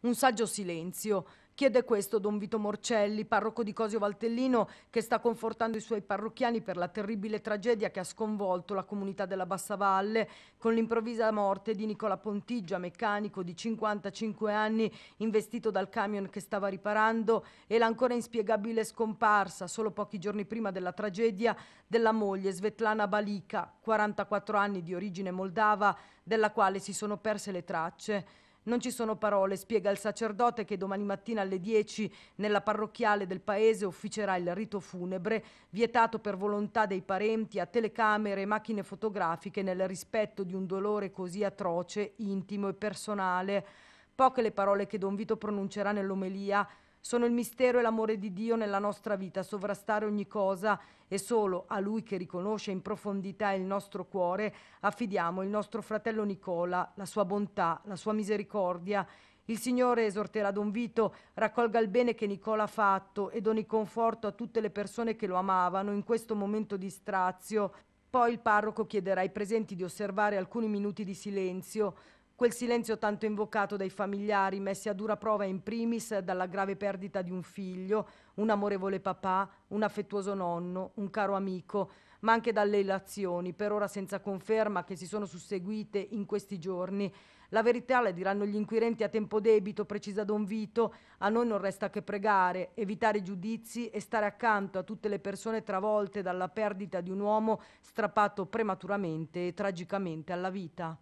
Un saggio silenzio. Chiede questo Don Vito Morcelli, parroco di Cosio Valtellino, che sta confortando i suoi parrocchiani per la terribile tragedia che ha sconvolto la comunità della Bassa Valle con l'improvvisa morte di Nicola Pontigia, meccanico di 55 anni, investito dal camion che stava riparando e l'ancora inspiegabile scomparsa, solo pochi giorni prima della tragedia, della moglie Svetlana Balica, 44 anni di origine moldava, della quale si sono perse le tracce. Non ci sono parole, spiega il sacerdote che domani mattina alle 10 nella parrocchiale del paese officerà il rito funebre, vietato per volontà dei parenti a telecamere e macchine fotografiche nel rispetto di un dolore così atroce, intimo e personale. Poche le parole che Don Vito pronuncerà nell'omelia sono il mistero e l'amore di Dio nella nostra vita, sovrastare ogni cosa e solo a Lui che riconosce in profondità il nostro cuore affidiamo il nostro fratello Nicola, la sua bontà, la sua misericordia. Il Signore esorterà Don Vito, raccolga il bene che Nicola ha fatto e doni conforto a tutte le persone che lo amavano in questo momento di strazio. Poi il parroco chiederà ai presenti di osservare alcuni minuti di silenzio. Quel silenzio tanto invocato dai familiari, messi a dura prova in primis dalla grave perdita di un figlio, un amorevole papà, un affettuoso nonno, un caro amico, ma anche dalle elazioni, per ora senza conferma, che si sono susseguite in questi giorni. La verità la diranno gli inquirenti a tempo debito, precisa Don Vito, a noi non resta che pregare, evitare i giudizi e stare accanto a tutte le persone travolte dalla perdita di un uomo strappato prematuramente e tragicamente alla vita.